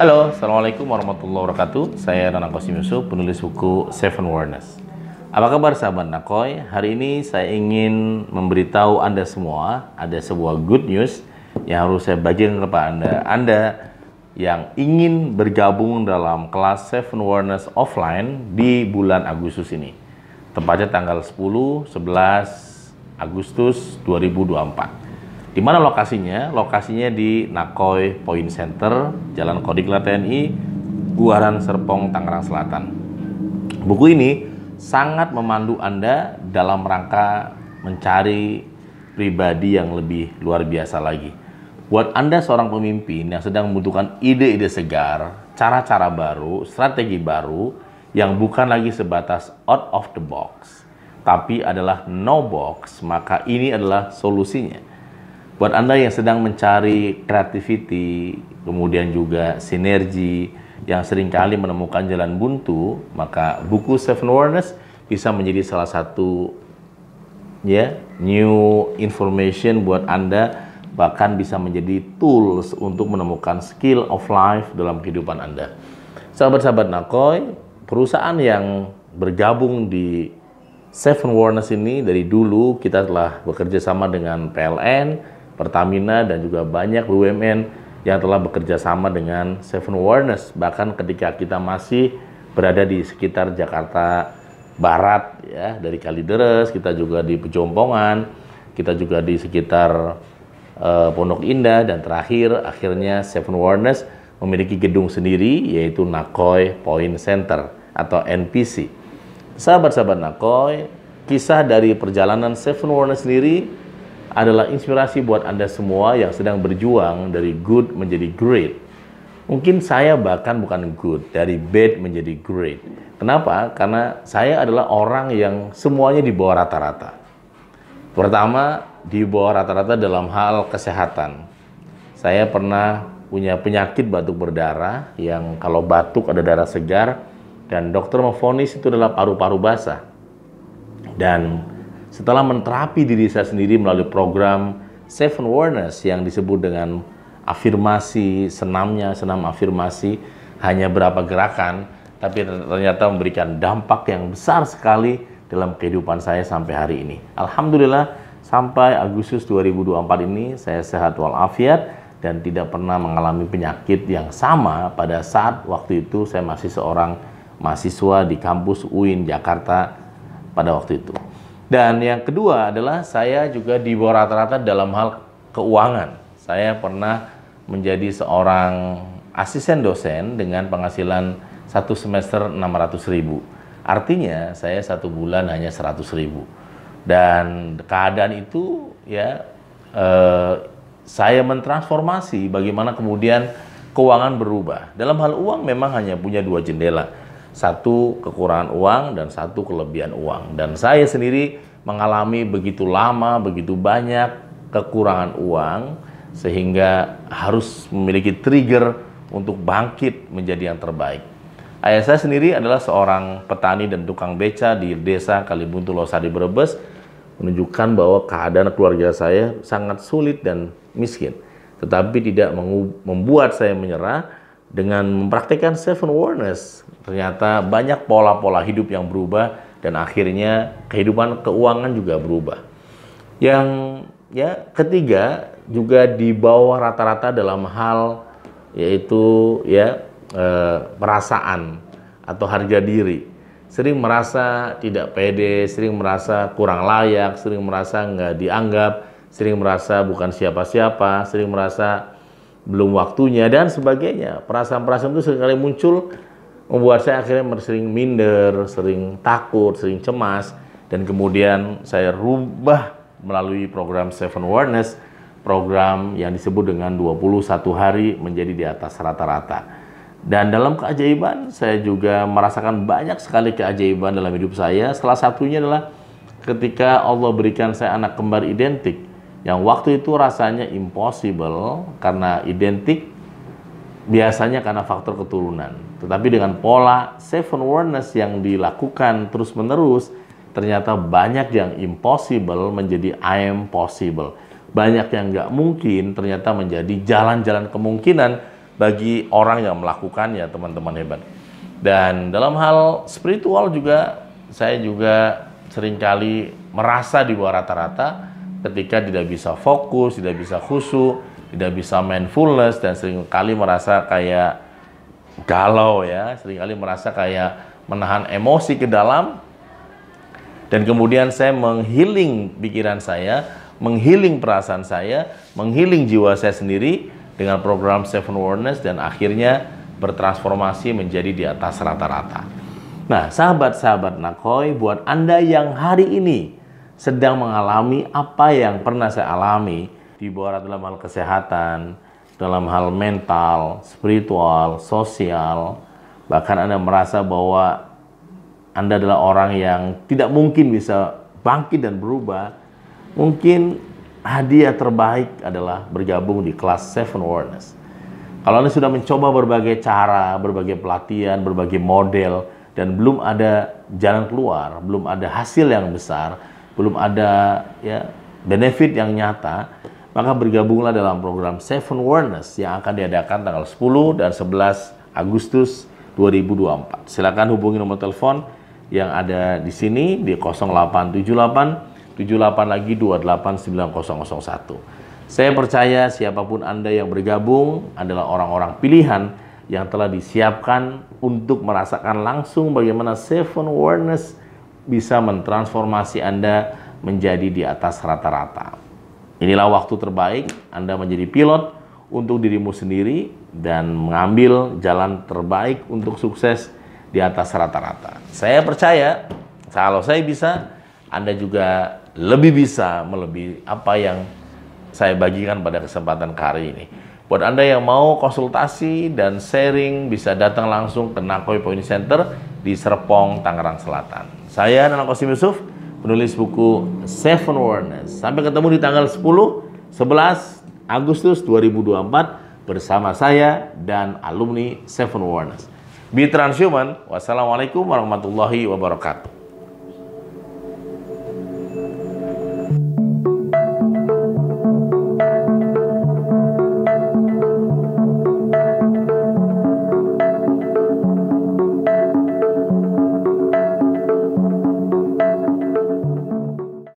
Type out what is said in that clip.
Halo, Assalamualaikum warahmatullahi wabarakatuh. Saya Nanang Kosim Yusuf, penulis buku Seven Awareness. Apa kabar sahabat Nakoi? Hari ini saya ingin memberitahu Anda semua ada sebuah good news yang harus saya bagikan kepada Anda. Anda yang ingin bergabung dalam kelas Seven Awareness offline di bulan Agustus ini. Tepatnya tanggal 10, 11 Agustus 2024. Di mana lokasinya? Lokasinya di Nakoi Point Center, Jalan Kodikla TNI, Guaran Serpong, Tangerang Selatan. Buku ini sangat memandu Anda dalam rangka mencari pribadi yang lebih luar biasa lagi. Buat Anda seorang pemimpin yang sedang membutuhkan ide-ide segar, cara-cara baru, strategi baru, yang bukan lagi sebatas out of the box, tapi adalah no box, maka ini adalah solusinya buat Anda yang sedang mencari creativity, kemudian juga sinergi yang seringkali menemukan jalan buntu, maka buku Seven Wonders bisa menjadi salah satu ya new information buat Anda bahkan bisa menjadi tools untuk menemukan skill of life dalam kehidupan Anda. Sahabat-sahabat Nakoi, perusahaan yang bergabung di Seven Warners ini dari dulu kita telah bekerja sama dengan PLN, Pertamina dan juga banyak BUMN yang telah bekerja sama dengan Seven Awareness bahkan ketika kita masih berada di sekitar Jakarta Barat ya dari Kalideres kita juga di Pejompongan kita juga di sekitar uh, Pondok Indah dan terakhir akhirnya Seven Awareness memiliki gedung sendiri yaitu Nakoi Point Center atau NPC. Sahabat-sahabat Nakoi, kisah dari perjalanan Seven Awareness sendiri adalah inspirasi buat Anda semua yang sedang berjuang dari good menjadi great. Mungkin saya bahkan bukan good, dari bad menjadi great. Kenapa? Karena saya adalah orang yang semuanya di bawah rata-rata. Pertama, di bawah rata-rata dalam hal kesehatan. Saya pernah punya penyakit batuk berdarah yang kalau batuk ada darah segar dan dokter memfonis itu adalah paru-paru basah. Dan setelah menterapi diri saya sendiri melalui program Seven Awareness yang disebut dengan afirmasi senamnya, senam afirmasi hanya berapa gerakan, tapi ternyata memberikan dampak yang besar sekali dalam kehidupan saya sampai hari ini. Alhamdulillah sampai Agustus 2024 ini saya sehat walafiat dan tidak pernah mengalami penyakit yang sama pada saat waktu itu saya masih seorang mahasiswa di kampus UIN Jakarta pada waktu itu. Dan yang kedua adalah saya juga di bawah rata-rata dalam hal keuangan. Saya pernah menjadi seorang asisten dosen dengan penghasilan satu semester 600 ribu. Artinya saya satu bulan hanya 100 ribu. Dan keadaan itu ya eh, saya mentransformasi bagaimana kemudian keuangan berubah. Dalam hal uang memang hanya punya dua jendela satu kekurangan uang dan satu kelebihan uang. Dan saya sendiri mengalami begitu lama, begitu banyak kekurangan uang sehingga harus memiliki trigger untuk bangkit menjadi yang terbaik. Ayah saya sendiri adalah seorang petani dan tukang beca di desa Kalibuntu Losari Brebes menunjukkan bahwa keadaan keluarga saya sangat sulit dan miskin. Tetapi tidak membuat saya menyerah, dengan mempraktikkan seven awareness ternyata banyak pola-pola hidup yang berubah dan akhirnya kehidupan keuangan juga berubah. Yang ya ketiga juga di bawah rata-rata dalam hal yaitu ya e, perasaan atau harga diri. Sering merasa tidak pede, sering merasa kurang layak, sering merasa nggak dianggap, sering merasa bukan siapa-siapa, sering merasa belum waktunya dan sebagainya. Perasaan-perasaan itu sekali muncul membuat saya akhirnya sering minder, sering takut, sering cemas dan kemudian saya rubah melalui program Seven Awareness, program yang disebut dengan 21 hari menjadi di atas rata-rata. Dan dalam keajaiban saya juga merasakan banyak sekali keajaiban dalam hidup saya. Salah satunya adalah ketika Allah berikan saya anak kembar identik yang waktu itu rasanya impossible karena identik biasanya karena faktor keturunan. Tetapi dengan pola seven awareness yang dilakukan terus-menerus, ternyata banyak yang impossible menjadi I am possible. Banyak yang nggak mungkin ternyata menjadi jalan-jalan kemungkinan bagi orang yang melakukannya, teman-teman hebat. Dan dalam hal spiritual juga, saya juga seringkali merasa di bawah rata-rata, ketika tidak bisa fokus, tidak bisa khusyuk, tidak bisa mindfulness dan seringkali merasa kayak galau ya, seringkali merasa kayak menahan emosi ke dalam dan kemudian saya menghiling pikiran saya, menghiling perasaan saya, menghiling jiwa saya sendiri dengan program Seven Awareness dan akhirnya bertransformasi menjadi di atas rata-rata. Nah, sahabat-sahabat Nakoi, buat Anda yang hari ini sedang mengalami apa yang pernah saya alami di bawah dalam hal kesehatan, dalam hal mental, spiritual, sosial, bahkan Anda merasa bahwa Anda adalah orang yang tidak mungkin bisa bangkit dan berubah, mungkin hadiah terbaik adalah bergabung di kelas Seven Awareness. Kalau Anda sudah mencoba berbagai cara, berbagai pelatihan, berbagai model, dan belum ada jalan keluar, belum ada hasil yang besar, belum ada ya benefit yang nyata, maka bergabunglah dalam program Seven Awareness yang akan diadakan tanggal 10 dan 11 Agustus 2024. Silakan hubungi nomor telepon yang ada di sini di 0878 78 lagi 289001. Saya percaya siapapun Anda yang bergabung adalah orang-orang pilihan yang telah disiapkan untuk merasakan langsung bagaimana Seven Awareness bisa mentransformasi Anda menjadi di atas rata-rata. Inilah waktu terbaik Anda menjadi pilot untuk dirimu sendiri dan mengambil jalan terbaik untuk sukses di atas rata-rata. Saya percaya kalau saya bisa, Anda juga lebih bisa melebihi apa yang saya bagikan pada kesempatan kali ini. Buat Anda yang mau konsultasi dan sharing, bisa datang langsung ke Nakoi Point Center di Serpong, Tangerang Selatan. Saya Nana Qasim Yusuf, penulis buku Seven Awareness. Sampai ketemu di tanggal 10, 11 Agustus 2024 bersama saya dan alumni Seven Awareness. Be transhuman. Wassalamualaikum warahmatullahi wabarakatuh.